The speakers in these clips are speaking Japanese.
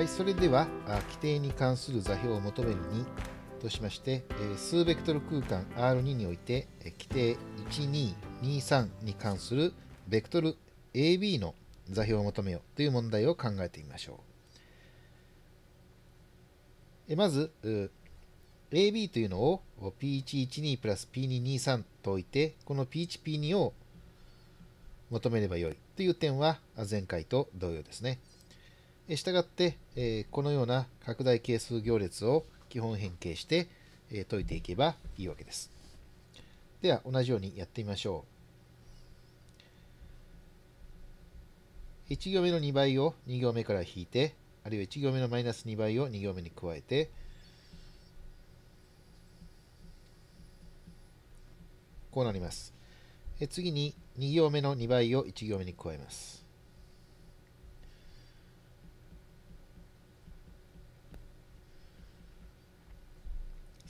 はい、それでは規定に関する座標を求める2としまして数ベクトル空間 R2 において規定1223に関するベクトル AB の座標を求めようという問題を考えてみましょう。まず AB というのを P112 プラス P223 とおいてこの P1P2 を求めればよいという点は前回と同様ですね。したがって、えこのような拡大係数行列を基本変形して、え解いていけばいいわけです。では同じようにやってみましょう。1行目の2倍を2行目から引いて、あるいは1行目のマイナス2倍を2行目に加えて、こうなります。次に2行目の2倍を1行目に加えます。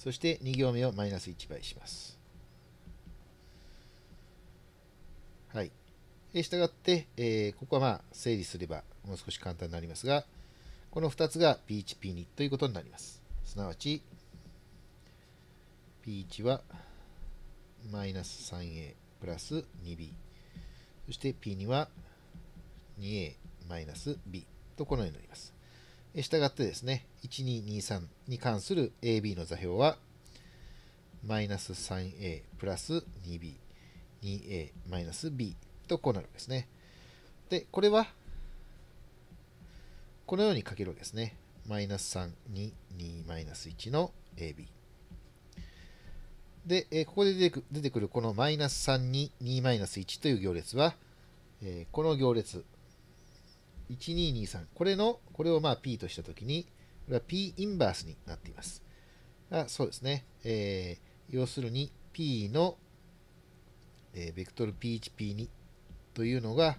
そして2行目をマイナス1倍します。はい。したがって、えー、ここはまあ整理すればもう少し簡単になりますが、この2つが P1P2 ということになります。すなわち、P1 はマイナス 3A プラス 2B。そして P2 は 2A マイナス B とこのようになります。したがってですね、1223に関する AB の座標は、マイナス 3A プラス 2B、2A マイナス B とこうなるんですね。で、これは、このように書けるわけですね。マイナス3、2、2マイナス1の AB。で、えここで出てく出てくるこのマイナス3、2、2マイナス1という行列は、えこの行列、1223これのこれをまあ P としたときにこれは P インバースになっていますあそうですね、えー、要するに P の、えー、ベクトル P1P2 というのが、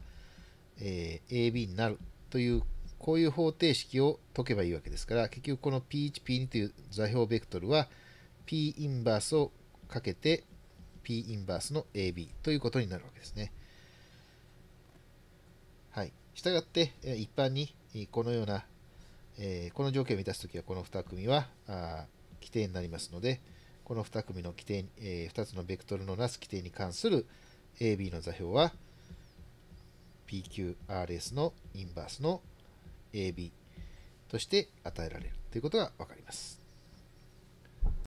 えー、AB になるというこういう方程式を解けばいいわけですから結局この P1P2 という座標ベクトルは P インバースをかけて P インバースの AB ということになるわけですね。はい。したがって、一般にこのような、この条件を満たすときはこの2組は規定になりますので、この2組の規定、2つのベクトルのなす規定に関する AB の座標は PQRS のインバースの AB として与えられるということが分かります。